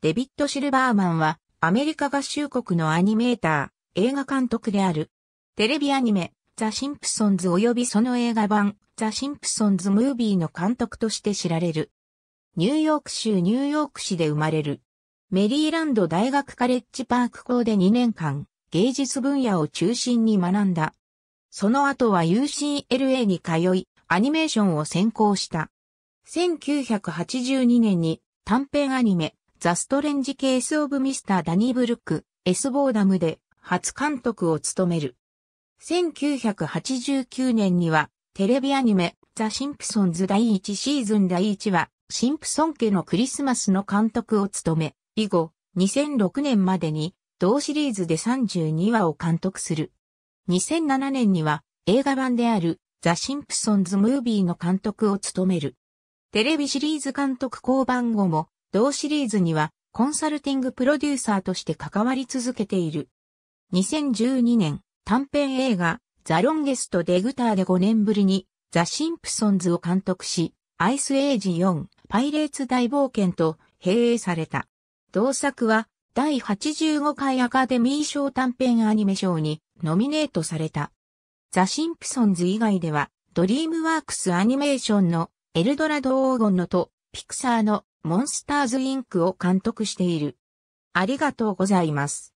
デビッド・シルバーマンは、アメリカ合衆国のアニメーター、映画監督である。テレビアニメ、ザ・シンプソンズ及びその映画版、ザ・シンプソンズ・ムービーの監督として知られる。ニューヨーク州ニューヨーク市で生まれる。メリーランド大学カレッジパーク校で2年間、芸術分野を中心に学んだ。その後は UCLA に通い、アニメーションを専攻した。1982年に短編アニメ、ザ・ストレンジ・ケース・オブ・ミスター・ダニー・ブルック、エスボーダムで初監督を務める。1989年には、テレビアニメ、ザ・シンプソンズ第1シーズン第1話、シンプソン家のクリスマスの監督を務め、以後、2006年までに、同シリーズで32話を監督する。2007年には、映画版である、ザ・シンプソンズ・ムービーの監督を務める。テレビシリーズ監督降板後も、同シリーズにはコンサルティングプロデューサーとして関わり続けている。2012年、短編映画、ザ・ロンゲスト・デ・グターで5年ぶりに、ザ・シンプソンズを監督し、アイス・エイジ4、パイレーツ大冒険と併映された。同作は、第85回アカデミー賞短編アニメ賞にノミネートされた。ザ・シンプソンズ以外では、ドリームワークスアニメーションのエルドラド黄金のと、ピクサーのモンスターズインクを監督している。ありがとうございます。